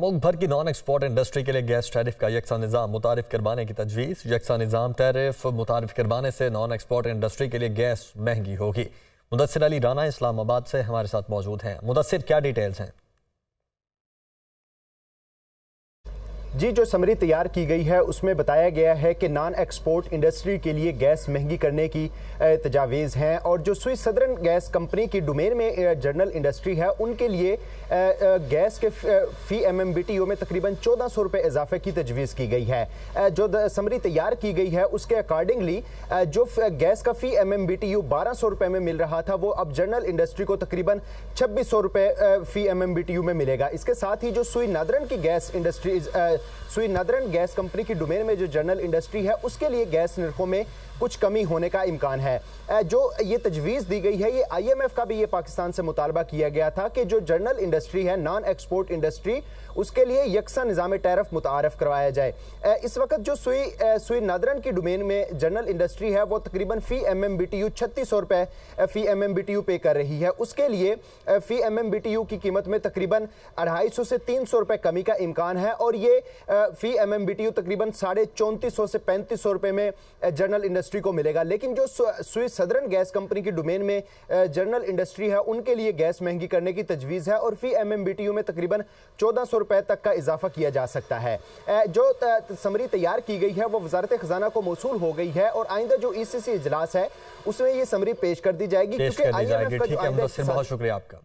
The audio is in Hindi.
मुल्क भर की नॉन एक्सपोर्ट इंडस्ट्री के लिए गैस टैरिफ का यकसा निज़ाम मुतारफ करवाने की तजवीज़ यकसा निज़ाम टैरिफ मुतारफ करवाने से नॉन एक्सपोर्ट इंडस्ट्री के लिए गैस महंगी होगी मुदसर अली राना इस्लामाबाद से हमारे साथ मौजूद हैं मुदसर क्या डिटेल्स हैं जी जो समरी तैयार की गई है उसमें बताया गया है कि नॉन एक्सपोर्ट इंडस्ट्री के लिए गैस महंगी करने की तजावीज़ हैं और जो सुई सदरन गैस कंपनी की डोमेन में जर्नल इंडस्ट्री है उनके लिए गैस के फी M M B T O में तकरीबन चौदह सौ रुपये इजाफे की तजवीज़ की गई है जो समरी तैयार की गई है उसके अकॉर्डिंगली जो गैस का फी M M B T U बारह सौ रुपये में मिल रहा था वो अब जर्नल इंडस्ट्री को तकरीबन छब्बीस सौ रुपये फी M M B T U में मिलेगा इसके साथ ही जो सुई नादरन की gas industry Sui Northern gas company की डोमेन में जो जनरल इंडस्ट्री है उसके लिए गैस नरखों में कुछ कमी होने का इम्कान है जो ये तजवीज़ दी गई है ये आईएमएफ का भी ये पाकिस्तान से मुतालबा किया गया था कि जो जनरल इंडस्ट्री है नॉन एक्सपोर्ट इंडस्ट्री उसके लिए यकसा निज़ाम टैरफ मुतारफ़ करवाया जाए इस वक्त जो सुई सुई नदरन की डोमेन में जनरल इंडस्ट्री है वो तकरीबन फ़ी M M B T U छत्तीस सौ रुपये फ़ी M M B T U पे कर रही है उसके लिए फ़ी M M B T U की कीमत में तकरीबन अढ़ाई सौ से तीन सौ रुपये कमी का इम्कान है और ये फी M M B T U तकरीबन साढ़े चौंतीस सौ से पैंतीस सौ रुपये में जनरल इंडस्ट्री को मिलेगा लेकिन जो स्विस सदरन गैस कंपनी की डोमेन में जनरल इंडस्ट्री है उनके लिए गैस महंगी करने की तजवीज़ है और फी M M B T U में तकरीबन चौदह सौ रुपये तक का इजाफा किया जा सकता है जो समरी तैयार की गई है वो वजारत खजाना को मौसू हो गई है और आइंदा जो ई सी सी इजलास है उसमें ये समरी पेश कर दी जाएगी क्योंकि आई एम एफ का जो बहुत शुक्रिया आपका